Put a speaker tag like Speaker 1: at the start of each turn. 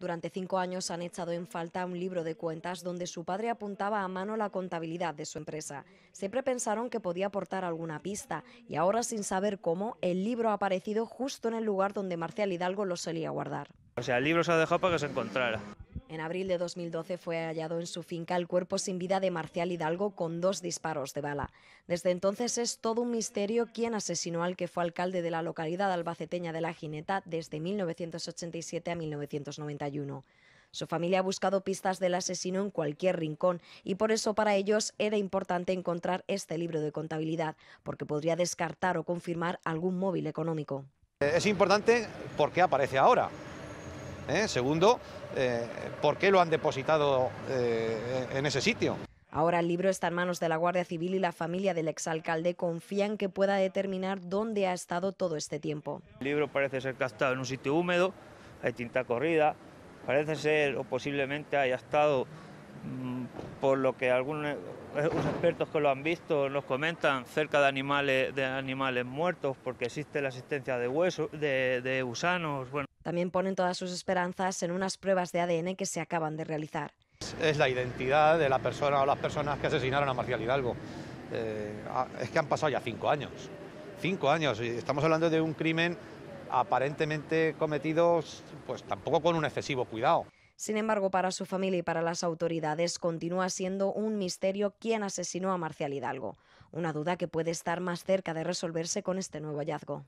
Speaker 1: Durante cinco años han echado en falta un libro de cuentas donde su padre apuntaba a mano la contabilidad de su empresa. Siempre pensaron que podía aportar alguna pista y ahora sin saber cómo, el libro ha aparecido justo en el lugar donde Marcial Hidalgo lo solía guardar.
Speaker 2: O sea, el libro se ha dejado para que se encontrara.
Speaker 1: En abril de 2012 fue hallado en su finca el cuerpo sin vida de Marcial Hidalgo con dos disparos de bala. Desde entonces es todo un misterio quién asesinó al que fue alcalde de la localidad albaceteña de La Gineta desde 1987 a 1991. Su familia ha buscado pistas del asesino en cualquier rincón y por eso para ellos era importante encontrar este libro de contabilidad, porque podría descartar o confirmar algún móvil económico.
Speaker 3: Eh, es importante porque aparece ahora, ¿eh? Segundo, eh, ¿por qué lo han depositado eh, en ese sitio?
Speaker 1: Ahora el libro está en manos de la Guardia Civil y la familia del exalcalde confían que pueda determinar dónde ha estado todo este tiempo.
Speaker 2: El libro parece ser que ha estado en un sitio húmedo, hay tinta corrida, parece ser o posiblemente haya estado, mm, por lo que algunos expertos que lo han visto nos comentan, cerca de animales, de animales muertos, porque existe la existencia de huesos, de, de gusanos.
Speaker 1: También ponen todas sus esperanzas en unas pruebas de ADN que se acaban de realizar.
Speaker 3: Es la identidad de la persona o las personas que asesinaron a Marcial Hidalgo. Eh, ah, es que han pasado ya cinco años. Cinco años. y Estamos hablando de un crimen aparentemente cometido, pues tampoco con un excesivo cuidado.
Speaker 1: Sin embargo, para su familia y para las autoridades continúa siendo un misterio quién asesinó a Marcial Hidalgo, una duda que puede estar más cerca de resolverse con este nuevo hallazgo.